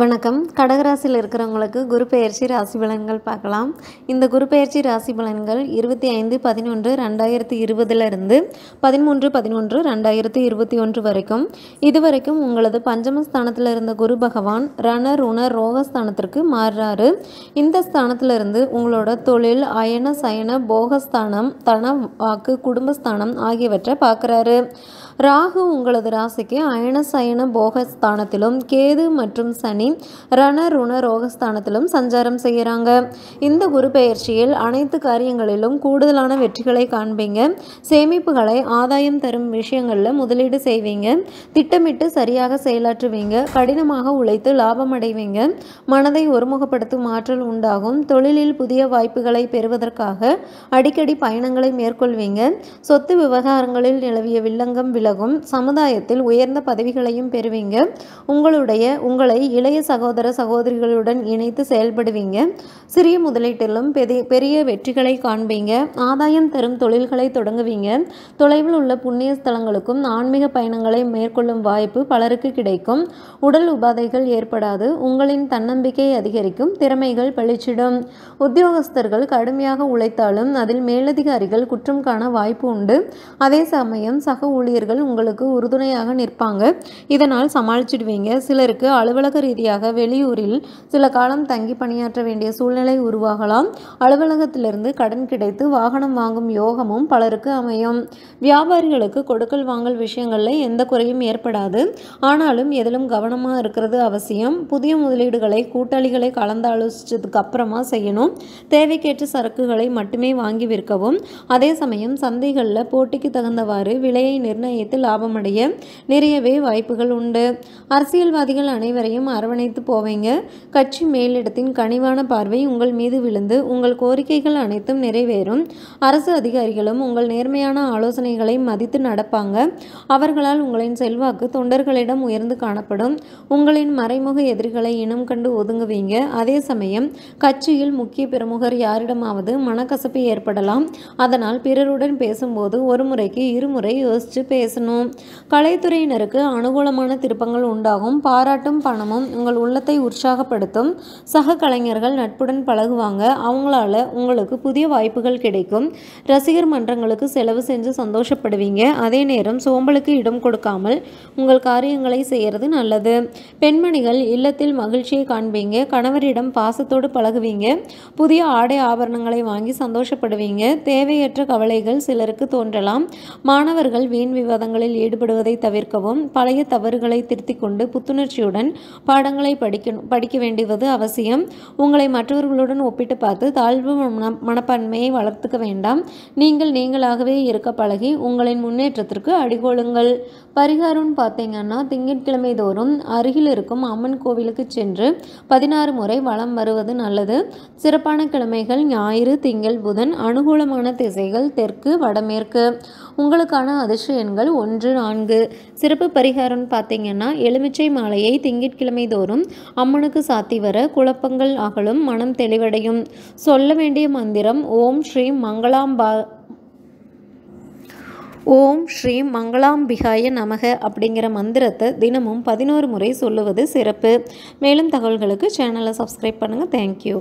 வணக்கம் கடகராசியில் இருக்கிறவங்களுக்கு குரு பெயர்ச்சி ராசி பலன்கள் பார்க்கலாம் இந்த குரு பெயர்ச்சி ராசி பலன்கள் இருபத்தி ஐந்து பதினொன்று ரெண்டாயிரத்தி இருபதுலேருந்து பதிமூன்று பதினொன்று ரெண்டாயிரத்தி இருபத்தி ஒன்று வரைக்கும் இதுவரைக்கும் உங்களது பஞ்சமஸ்தானத்தில் இருந்த குரு பகவான் ரணர் உணர் ரோகஸ்தானத்திற்கு மாறுறாரு இந்த ஸ்தானத்திலிருந்து உங்களோட தொழில் அயன சயன போகஸ்தானம் தன வாக்கு குடும்பஸ்தானம் ஆகியவற்றை பார்க்குறாரு ராகு உங்களது ராசிக்கு அயன சயன போகஸ்தானத்திலும் கேது மற்றும் சனி பண்ணி ரண ரோகஸ்தானத்திலும் சஞ்சாரம் செய்கிறாங்க இந்த குரு பயிற்சியில் அனைத்து காரியங்களிலும் கூடுதலான வெற்றிகளை காண்பீங்க சேமிப்புகளை ஆதாயம் தரும் விஷயங்களில் முதலீடு செய்வீங்க திட்டமிட்டு சரியாக செயலாற்றுவீங்க கடினமாக உழைத்து லாபம் அடைவீங்க மனதை ஒருமுகப்படுத்தும் ஆற்றல் உண்டாகும் தொழிலில் புதிய வாய்ப்புகளை பெறுவதற்காக அடிக்கடி பயணங்களை மேற்கொள்வீங்க சொத்து விவகாரங்களில் நிலவிய வில்லங்கம் விலகும் சமுதாயத்தில் உயர்ந்த பதவிகளையும் பெறுவீங்க உங்களுடைய உங்களை இளை இளைய சகோதர சகோதரிகளுடன் இணைத்து செயல்படுவீங்க சிறிய முதலீட்டிலும் பெரிய பெரிய வெற்றிகளை காண்பீங்க ஆதாயம் தரும் தொழில்களை தொடங்குவீங்க தொலைவில் உள்ள புண்ணிய ஸ்தலங்களுக்கும் ஆன்மீக பயணங்களை மேற்கொள்ளும் வாய்ப்பு பலருக்கு கிடைக்கும் உடல் உபாதைகள் ஏற்படாது உங்களின் தன்னம்பிக்கை அதிகரிக்கும் திறமைகள் பழிச்சிடும் உத்தியோகஸ்தர்கள் கடுமையாக உழைத்தாலும் அதில் மேலதிகாரிகள் குற்றம் காண வாய்ப்பு உண்டு அதே சமயம் சக ஊழியர்கள் உங்களுக்கு உறுதுணையாக நிற்பாங்க இதனால் சமாளிச்சிடுவீங்க சிலருக்கு அலுவலக ரீதியாக உதவியாக வெளியூரில் சில காலம் தங்கி பணியாற்ற வேண்டிய சூழ்நிலை உருவாகலாம் அலுவலகத்திலிருந்து கடன் கிடைத்து வாகனம் வாங்கும் யோகமும் பலருக்கு அமையும் வியாபாரிகளுக்கு கொடுக்கல் வாங்கல் விஷயங்களில் எந்த குறையும் ஏற்படாது ஆனாலும் எதிலும் கவனமாக இருக்கிறது அவசியம் புதிய முதலீடுகளை கூட்டாளிகளை கலந்து ஆலோசித்ததுக்கு அப்புறமா செய்யணும் தேவைக்கேற்ற சரக்குகளை மட்டுமே வாங்கி விற்கவும் அதே சமயம் சந்தைகளில் போட்டிக்கு தகுந்தவாறு விலையை நிர்ணயித்து லாபமடைய நிறையவே வாய்ப்புகள் உண்டு அரசியல்வாதிகள் அனைவரையும் அரவ அரவணைத்து போவீங்க கட்சி மேலிடத்தின் கனிவான பார்வை உங்கள் மீது விழுந்து உங்கள் கோரிக்கைகள் அனைத்தும் நிறைவேறும் அரசு அதிகாரிகளும் உங்கள் நேர்மையான ஆலோசனைகளை மதித்து நடப்பாங்க அவர்களால் உங்களின் செல்வாக்கு தொண்டர்களிடம் உயர்ந்து காணப்படும் உங்களின் மறைமுக எதிரிகளை இனம் கண்டு ஒதுங்குவீங்க அதே சமயம் கட்சியில் முக்கிய பிரமுகர் யாரிடமாவது மனக்கசப்பு ஏற்படலாம் அதனால் பிறருடன் பேசும்போது ஒரு முறைக்கு இருமுறை யோசித்து பேசணும் கலைத்துறையினருக்கு அனுகூலமான திருப்பங்கள் உண்டாகும் பாராட்டும் பணமும் உங்கள் உள்ளத்தை உற்சாகப்படுத்தும் சக கலைஞர்கள் நட்புடன் பழகுவாங்க அவங்களால உங்களுக்கு புதிய வாய்ப்புகள் கிடைக்கும் ரசிகர் மன்றங்களுக்கு செலவு செஞ்சு சந்தோஷப்படுவீங்க அதே நேரம் சோம்பலுக்கு இடம் கொடுக்காமல் உங்கள் காரியங்களை செய்கிறது நல்லது பெண்மணிகள் இல்லத்தில் மகிழ்ச்சியை காண்பீங்க கணவரிடம் பாசத்தோடு பழகுவீங்க புதிய ஆடை ஆபரணங்களை வாங்கி சந்தோஷப்படுவீங்க தேவையற்ற கவலைகள் சிலருக்கு தோன்றலாம் மாணவர்கள் வீண் விவாதங்களில் ஈடுபடுவதை தவிர்க்கவும் பழைய தவறுகளை திருத்திக் கொண்டு புத்துணர்ச்சியுடன் பாட பாடங்களை படிக்க படிக்க வேண்டியது அவசியம் உங்களை மற்றவர்களுடன் ஒப்பிட்டு பார்த்து தாழ்வு மனப்பான்மையை வளர்த்துக்க வேண்டாம் நீங்கள் நீங்களாகவே இருக்க பழகி உங்களின் முன்னேற்றத்திற்கு அடிகோளுங்கள் பரிகாரம்னு பார்த்தீங்கன்னா திங்கட்கிழமை தோறும் அருகில் இருக்கும் அம்மன் கோவிலுக்கு சென்று பதினாறு முறை வளம் வருவது நல்லது சிறப்பான கிழமைகள் ஞாயிறு திங்கள் புதன் அனுகூலமான திசைகள் தெற்கு வடமேற்கு உங்களுக்கான அதிர்ஷ்ட எண்கள் ஒன்று நான்கு சிறப்பு பரிகாரம்னு பார்த்தீங்கன்னா எலுமிச்சை மாலையை திங்கட்கிழமை தோறும் அம்மனுக்கு சாத்தி வர குழப்பங்கள் அகலும் மனம் தெளிவடையும் சொல்ல வேண்டிய மந்திரம் ஓம் ஸ்ரீ மங்களாம்பா ஓம் ஸ்ரீ மங்களாம்பிகாய நமக அப்படிங்கிற மந்திரத்தை தினமும் பதினோரு முறை சொல்லுவது சிறப்பு மேலும் தகவல்களுக்கு சேனலை சப்ஸ்கிரைப் பண்ணுங்கள் தேங்க்யூ